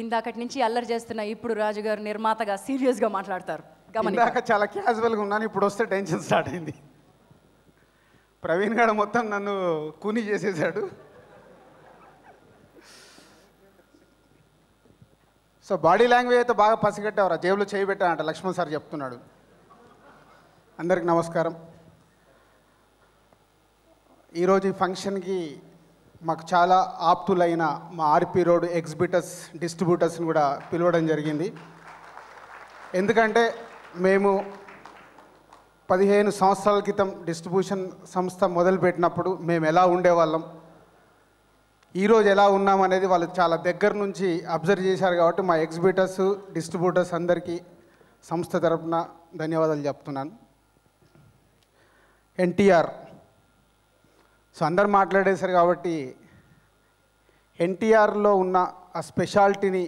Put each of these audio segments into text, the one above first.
ఇందాకటి నుంచి అల్లరి చేస్తున్న ఇప్పుడు రాజుగారు నిర్మాతగా సీరియస్గా మాట్లాడతారు ఇందాక చాలా క్యాజువల్గా ఉన్నాను ఇప్పుడు వస్తే టెన్షన్ స్టార్ట్ అయింది ప్రవీణ్ గారు మొత్తం నన్ను కూని చేసేసాడు సో బాడీ లాంగ్వేజ్ అయితే బాగా ఆ జేబులో చేయబెట్టానంట లక్ష్మణ్ సార్ చెప్తున్నాడు అందరికి నమస్కారం ఈరోజు ఈ ఫంక్షన్కి మాకు చాలా ఆప్తులైన మా ఆర్పీ రోడ్ ఎగ్జిబిటర్స్ డిస్ట్రిబ్యూటర్స్ని కూడా పిలవడం జరిగింది ఎందుకంటే మేము పదిహేను సంవత్సరాల క్రితం డిస్ట్రిబ్యూషన్ సంస్థ మొదలుపెట్టినప్పుడు మేము ఎలా ఉండేవాళ్ళం ఈరోజు ఎలా ఉన్నాం అనేది వాళ్ళు చాలా దగ్గర నుంచి అబ్జర్వ్ చేశారు కాబట్టి మా ఎగ్జిబిటర్స్ డిస్ట్రిబ్యూటర్స్ అందరికీ సంస్థ తరపున ధన్యవాదాలు చెప్తున్నాను ఎన్టీఆర్ సో అందరు మాట్లాడేశారు కాబట్టి ఎన్టీఆర్లో ఉన్న ఆ స్పెషాలిటీని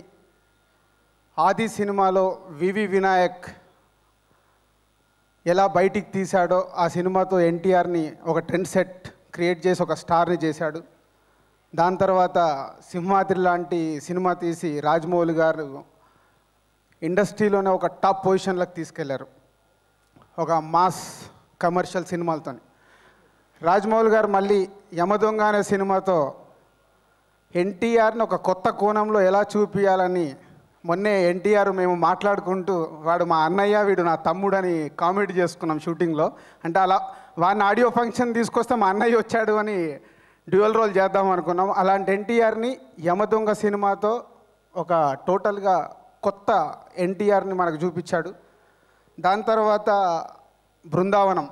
ఆది సినిమాలో వివి వినాయక్ ఎలా బయటికి తీశాడో ఆ సినిమాతో ఎన్టీఆర్ని ఒక ట్రెండ్ సెట్ క్రియేట్ చేసి ఒక స్టార్ని చేశాడు దాని తర్వాత సింహాద్రి లాంటి సినిమా తీసి రాజమౌళి గారు ఇండస్ట్రీలోనే ఒక టాప్ పొజిషన్లకు తీసుకెళ్లారు ఒక మాస్ కమర్షియల్ సినిమాలతోని రాజమౌళి గారు మళ్ళీ యమదొంగ అనే సినిమాతో ఎన్టీఆర్ని ఒక కొత్త కోణంలో ఎలా చూపించాలని మొన్నే ఎన్టీఆర్ మేము మాట్లాడుకుంటూ వాడు మా అన్నయ్య వీడు నా తమ్ముడు అని కామెడీ చేసుకున్నాం షూటింగ్లో అంటే అలా వాడిని ఆడియో ఫంక్షన్ తీసుకొస్తే మా అన్నయ్య వచ్చాడు అని డ్యూయల్ రోల్ చేద్దాం అనుకున్నాం అలాంటి ఎన్టీఆర్ని యమదొంగ సినిమాతో ఒక టోటల్గా కొత్త ఎన్టీఆర్ని మనకు చూపించాడు దాని తర్వాత బృందావనం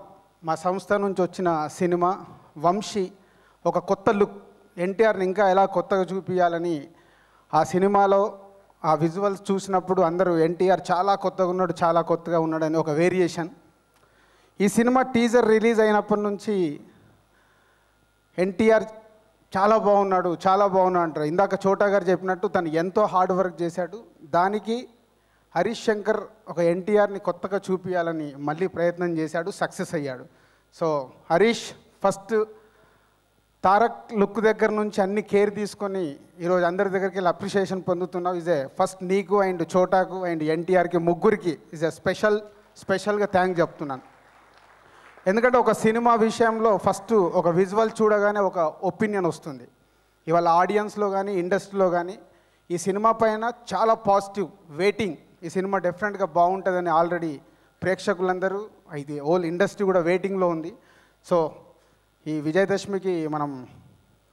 మా సంస్థ నుంచి వచ్చిన సినిమా వంశీ ఒక కొత్త లుక్ ఎన్టీఆర్ని ఇంకా ఎలా కొత్తగా చూపించాలని ఆ సినిమాలో ఆ విజువల్స్ చూసినప్పుడు అందరూ ఎన్టీఆర్ చాలా కొత్తగా ఉన్నాడు చాలా కొత్తగా ఉన్నాడని ఒక వేరియేషన్ ఈ సినిమా టీజర్ రిలీజ్ అయినప్పటి నుంచి ఎన్టీఆర్ చాలా బాగున్నాడు చాలా బాగున్నాడు అంటారు ఇందాక చోటా గారు చెప్పినట్టు తను ఎంతో హార్డ్ వర్క్ చేశాడు దానికి హరీష్ శంకర్ ఒక ఎన్టీఆర్ని కొత్తగా చూపించాలని మళ్ళీ ప్రయత్నం చేశాడు సక్సెస్ అయ్యాడు so Harish first Tarak look దగ్గర నుంచి అన్ని కేర్ తీసుకొని ఈరోజు అందరి దగ్గరికి వెళ్ళి అప్రిషియేషన్ పొందుతున్నావు ఇజ్ ఏ ఫస్ట్ నీకు అండ్ చోటాకు అండ్ ఎన్టీఆర్కి ముగ్గురికి ఇజ్ ఏ స్పెషల్ స్పెషల్గా థ్యాంక్ చెప్తున్నాను ఎందుకంటే ఒక సినిమా విషయంలో ఫస్ట్ ఒక విజువల్ చూడగానే ఒక ఒపీనియన్ వస్తుంది ఇవాళ ఆడియన్స్లో కానీ ఇండస్ట్రీలో కానీ ఈ సినిమా పైన చాలా పాజిటివ్ వెయిటింగ్ ఈ సినిమా డెఫినెట్గా బాగుంటుందని ఆల్రెడీ ప్రేక్షకులందరూ ఇది హోల్ ఇండస్ట్రీ కూడా వెయిటింగ్లో ఉంది సో ఈ విజయదశమికి మనం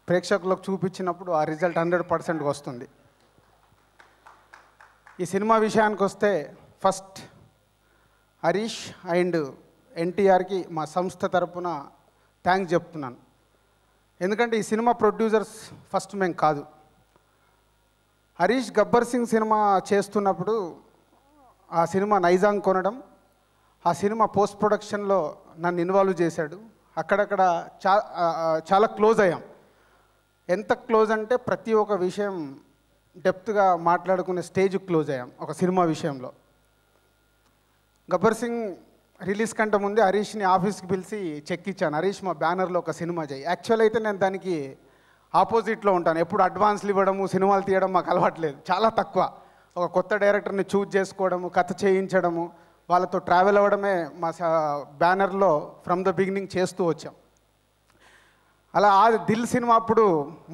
ప్రేక్షకులకు చూపించినప్పుడు ఆ రిజల్ట్ హండ్రెడ్ పర్సెంట్గా వస్తుంది ఈ సినిమా విషయానికి వస్తే ఫస్ట్ హరీష్ అండ్ ఎన్టీఆర్కి మా సంస్థ తరపున థ్యాంక్స్ చెప్తున్నాను ఎందుకంటే ఈ సినిమా ప్రొడ్యూసర్స్ ఫస్ట్ మేము కాదు హరీష్ గబ్బర్ సింగ్ సినిమా చేస్తున్నప్పుడు ఆ సినిమా నైజాంగ్ కొనడం ఆ సినిమా పోస్ట్ ప్రొడక్షన్లో నన్ను ఇన్వాల్వ్ చేశాడు అక్కడక్కడ చా చాలా క్లోజ్ అయ్యాం ఎంత క్లోజ్ అంటే ప్రతి ఒక్క విషయం డెప్త్గా మాట్లాడుకునే స్టేజ్ క్లోజ్ అయ్యాం ఒక సినిమా విషయంలో గబ్బర్ సింగ్ రిలీజ్ కంటే ముందే హరీష్ని ఆఫీస్కి పిలిచి చెక్ ఇచ్చాను హరీష్ మా బ్యానర్లో ఒక సినిమా చేయి యాక్చువల్ అయితే నేను దానికి ఆపోజిట్లో ఉంటాను ఎప్పుడు అడ్వాన్స్లు ఇవ్వడము సినిమాలు తీయడం మాకు అలవాట్లేదు చాలా తక్కువ ఒక కొత్త డైరెక్టర్ని చూజ్ చేసుకోవడము కథ చేయించడము వాళ్ళతో ట్రావెల్ అవ్వడమే మా బ్యానర్లో ఫ్రమ్ ద బిగినింగ్ చేస్తూ వచ్చాం అలా ఆ దిల్ సినిమా అప్పుడు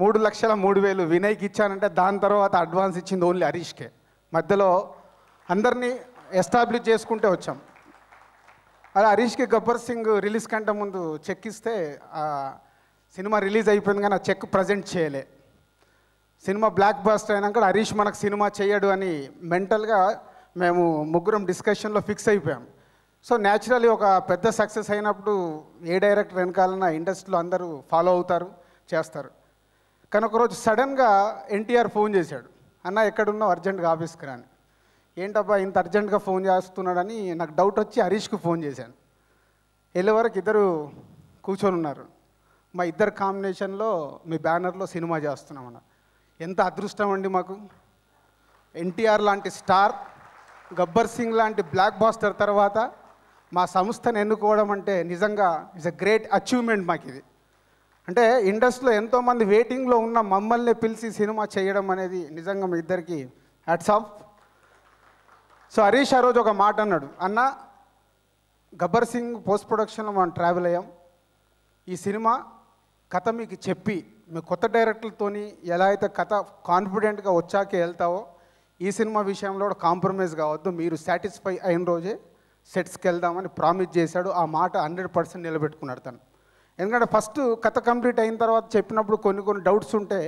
మూడు లక్షల మూడు వేలు వినయ్కి ఇచ్చానంటే దాని తర్వాత అడ్వాన్స్ ఇచ్చింది ఓన్లీ హరీష్కే మధ్యలో అందరినీ ఎస్టాబ్లిష్ చేసుకుంటే వచ్చాం అలా హరీష్కి గబ్బర్ సింగ్ రిలీజ్ కంటే ముందు చెక్ ఇస్తే సినిమా రిలీజ్ అయిపోయింది కానీ ఆ చెక్ ప్రజెంట్ చేయలే సినిమా బ్లాక్ బాస్టర్ అయినాక హరీష్ మనకు సినిమా చేయడు అని మెంటల్గా మేము ముగ్గురం డిస్కషన్లో ఫిక్స్ అయిపోయాం సో న్యాచురలీ ఒక పెద్ద సక్సెస్ అయినప్పుడు ఏ డైరెక్టర్ వెనకాలన్న ఇండస్ట్రీలో అందరూ ఫాలో అవుతారు చేస్తారు కానీ ఒకరోజు సడన్గా ఎన్టీఆర్ ఫోన్ చేశాడు అన్న ఎక్కడున్నావు అర్జెంట్గా ఆఫీస్కి రాని ఏంటబ్బా ఇంత అర్జెంటుగా ఫోన్ చేస్తున్నాడని నాకు డౌట్ వచ్చి హరీష్కు ఫోన్ చేశాను వెళ్ళే వరకు ఇద్దరు కూర్చొని ఉన్నారు మా ఇద్దరు కాంబినేషన్లో మీ బ్యానర్లో సినిమా చేస్తున్నాం అన్నారు ఎంత అదృష్టం అండి మాకు ఎన్టీఆర్ లాంటి స్టార్ గబ్బర్ సింగ్ లాంటి బ్లాక్ బాస్టర్ తర్వాత మా సంస్థను ఎన్నుకోవడం అంటే నిజంగా ఇట్స్ అ గ్రేట్ అచీవ్మెంట్ మాకు ఇది అంటే ఇండస్ట్రీలో ఎంతోమంది వెయిటింగ్లో ఉన్న మమ్మల్ని పిలిచి సినిమా చేయడం అనేది నిజంగా మీ ఇద్దరికి హ్యాట్స్ ఆఫ్ సో హరీష్ ఆ రోజు ఒక మాట అన్నాడు అన్న గబ్బర్ సింగ్ పోస్ట్ ప్రొడక్షన్లో మనం ట్రావెల్ అయ్యాం ఈ సినిమా కథ మీకు చెప్పి మీ కొత్త డైరెక్టర్లతో ఎలా అయితే కథ కాన్ఫిడెంట్గా వచ్చాకే వెళ్తావో ఈ సినిమా విషయంలో కాంప్రమైజ్ కావద్దు మీరు సాటిస్ఫై అయిన రోజే సెట్స్కి వెళ్దామని ప్రామిస్ చేశాడు ఆ మాట హండ్రెడ్ పర్సెంట్ నిలబెట్టుకున్నాడు తను ఎందుకంటే ఫస్ట్ కథ కంప్లీట్ అయిన తర్వాత చెప్పినప్పుడు కొన్ని కొన్ని డౌట్స్ ఉంటే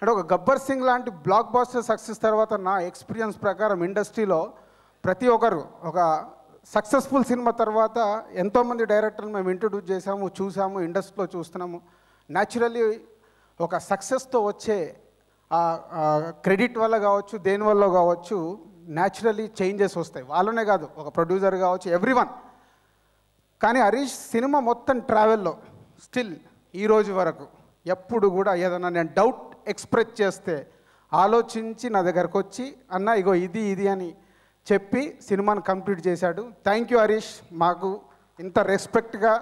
అంటే ఒక గబ్బర్ సింగ్ లాంటి బ్లాక్ బాస్టర్ సక్సెస్ తర్వాత నా ఎక్స్పీరియన్స్ ప్రకారం ఇండస్ట్రీలో ప్రతి ఒక్కరు ఒక సక్సెస్ఫుల్ సినిమా తర్వాత ఎంతోమంది డైరెక్టర్ని మేము ఇంట్రడ్యూస్ చేసాము చూసాము ఇండస్ట్రీలో చూస్తున్నాము న్యాచురల్లీ ఒక సక్సెస్తో వచ్చే క్రెడిట్ వల్ల కావచ్చు దేని వల్ల కావచ్చు న్యాచురలీ చేంజెస్ వస్తాయి వాళ్ళనే కాదు ఒక ప్రొడ్యూసర్ కావచ్చు ఎవ్రీ వన్ కానీ హరీష్ సినిమా మొత్తం ట్రావెల్లో స్టిల్ ఈ రోజు వరకు ఎప్పుడు కూడా ఏదైనా నేను డౌట్ ఎక్స్ప్రెస్ చేస్తే ఆలోచించి నా దగ్గరకు వచ్చి అన్న ఇగో ఇది ఇది అని చెప్పి సినిమాను కంప్లీట్ చేశాడు థ్యాంక్ యూ హరీష్ మాకు ఇంత రెస్పెక్ట్గా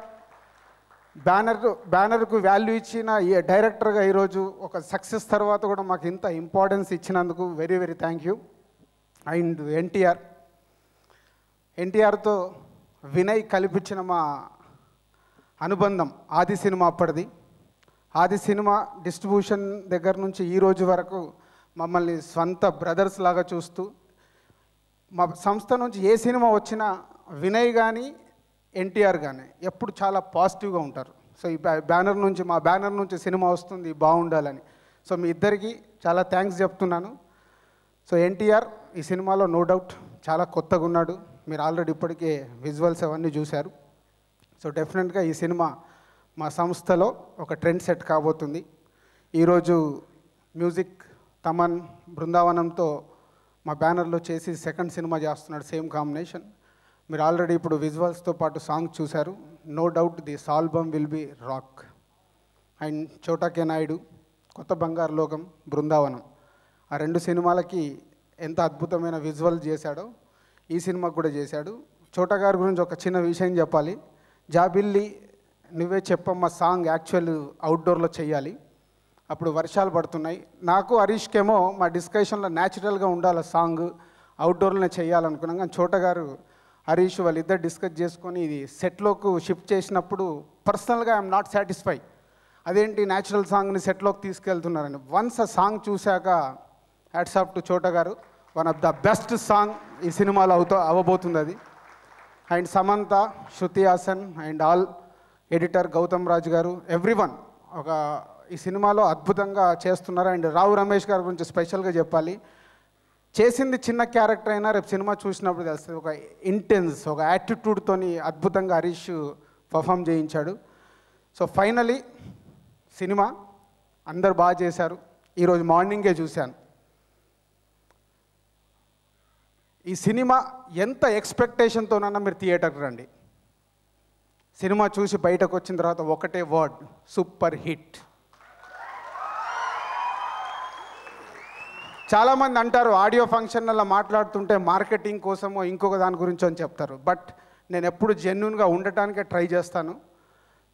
బ్యానర్ బ్యానర్కు వాల్యూ ఇచ్చిన ఈ డైరెక్టర్గా ఈరోజు ఒక సక్సెస్ తర్వాత కూడా మాకు ఇంత ఇంపార్టెన్స్ ఇచ్చినందుకు very very thank you and NTR ఎన్టీఆర్తో వినయ్ కల్పించిన మా అనుబంధం ఆది సినిమా అప్పటిది ఆది సినిమా డిస్ట్రిబ్యూషన్ దగ్గర నుంచి ఈ రోజు వరకు మమ్మల్ని సొంత బ్రదర్స్ లాగా చూస్తూ మా సంస్థ నుంచి ఏ సినిమా వచ్చినా వినయ్ కానీ ఎన్టీఆర్ కానీ ఎప్పుడు చాలా పాజిటివ్గా ఉంటారు సో ఈ బ్యానర్ నుంచి మా బ్యానర్ నుంచి సినిమా వస్తుంది బాగుండాలని సో మీ ఇద్దరికి చాలా థ్యాంక్స్ చెప్తున్నాను సో ఎన్టీఆర్ ఈ సినిమాలో నో డౌట్ చాలా కొత్తగా ఉన్నాడు మీరు ఆల్రెడీ ఇప్పటికే విజువల్స్ అవన్నీ చూశారు సో డెఫినెట్గా ఈ సినిమా మా సంస్థలో ఒక ట్రెండ్ సెట్ కాబోతుంది ఈరోజు మ్యూజిక్ తమన్ బృందావనంతో మా బ్యానర్లో చేసి సెకండ్ సినిమా చేస్తున్నాడు సేమ్ కాంబినేషన్ మీరు ఆల్రెడీ ఇప్పుడు విజువల్స్తో పాటు సాంగ్ చూశారు no doubt this album will be rock and చోటాకే నాయుడు కొత్త బంగారు లోకం బృందావనం ఆ రెండు సినిమాలకి ఎంత అద్భుతమైన విజువల్ చేశాడో ఈ సినిమా కూడా చేశాడు చోటా గారి గురించి ఒక చిన్న విషయం చెప్పాలి జాబిల్లి నువ్వే చెప్పమ్మ సాంగ్ యాక్చువల్ అవుట్డోర్లో చేయాలి అప్పుడు వర్షాలు పడుతున్నాయి నాకు హరీష్కేమో మా డిస్కషన్లో న్యాచురల్గా ఉండాలి సాంగ్ అవుట్డోర్లోనే చేయాలనుకున్నాం కానీ చోట గారు హరీష్ వాళ్ళిద్దరు డిస్కస్ చేసుకొని ఇది సెట్లోకి షిఫ్ట్ చేసినప్పుడు పర్సనల్గా ఐఎమ్ నాట్ సాటిస్ఫై అదేంటి న్యాచురల్ సాంగ్ని సెట్లోకి తీసుకెళ్తున్నారని వన్స్ ఆ సాంగ్ చూశాక hats off to Chota garu one of the best song ఈ సినిమాలో అవుతా అవ్వబోతుంది అది and Samantha Shruti Haasan and all editor Gautham Raju garu every one ఒక ఈ సినిమాలో అద్భుతంగా చేస్తున్నారు అండ్ రావు రమేష్ గారి గురించి స్పెషల్గా చెప్పాలి చేసింది చిన్న క్యారెక్టర్ అయినా రేపు సినిమా చూసినప్పుడు తెలుస్తుంది ఒక ఇంటెన్స్ ఒక యాటిట్యూడ్తోని అద్భుతంగా హరీష్ పర్ఫామ్ చేయించాడు సో ఫైనలీ సినిమా అందరు బాగా చేశారు ఈరోజు మార్నింగే చూశాను ఈ సినిమా ఎంత ఎక్స్పెక్టేషన్తోనన్నా మీరు థియేటర్కి రండి సినిమా చూసి బయటకు వచ్చిన తర్వాత ఒకటే వర్డ్ సూపర్ హిట్ చాలామంది అంటారు ఆడియో ఫంక్షన్లలో మాట్లాడుతుంటే మార్కెటింగ్ కోసమో ఇంకొక దాని గురించో అని చెప్తారు బట్ నేను ఎప్పుడు జెన్యున్గా ఉండటానికే ట్రై చేస్తాను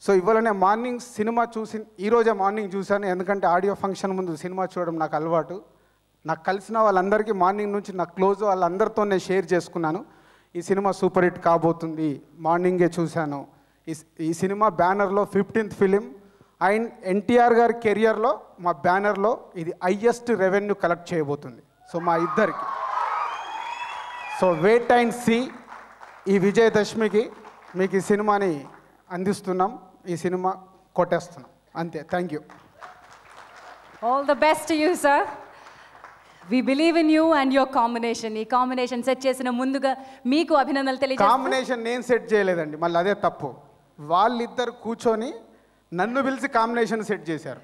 సో ఇవాళనే మార్నింగ్ సినిమా చూసి ఈరోజే మార్నింగ్ చూశాను ఎందుకంటే ఆడియో ఫంక్షన్ ముందు సినిమా చూడడం నాకు అలవాటు నాకు కలిసిన వాళ్ళందరికీ మార్నింగ్ నుంచి నా క్లోజ్ వాళ్ళందరితో నేను షేర్ చేసుకున్నాను ఈ సినిమా సూపర్ హిట్ కాబోతుంది మార్నింగే చూశాను ఈ సినిమా బ్యానర్లో ఫిఫ్టీన్త్ ఫిలిం అండ్ ఎన్టీఆర్ గారి కెరియర్లో మా బ్యానర్లో ఇది హయ్యెస్ట్ రెవెన్యూ కలెక్ట్ చేయబోతుంది సో మా ఇద్దరికి సో వెయిట్ అండ్ సి ఈ విజయదశమికి మీకు ఈ సినిమాని అందిస్తున్నాం ఈ సినిమా కొట్టేస్తున్నాం అంతే thank you all the best you sir we believe in you and your combination ఈ కాంబినేషన్ సెట్ చేసిన ముందుగా మీకు అభినందనలు తెలియ కాంబినేషన్ నేను సెట్ చేయలేదండి మళ్ళీ అదే తప్పు వాళ్ళిద్దరు కూర్చొని నన్ను పిలిచి కాంబినేషన్ సెట్ చేశారు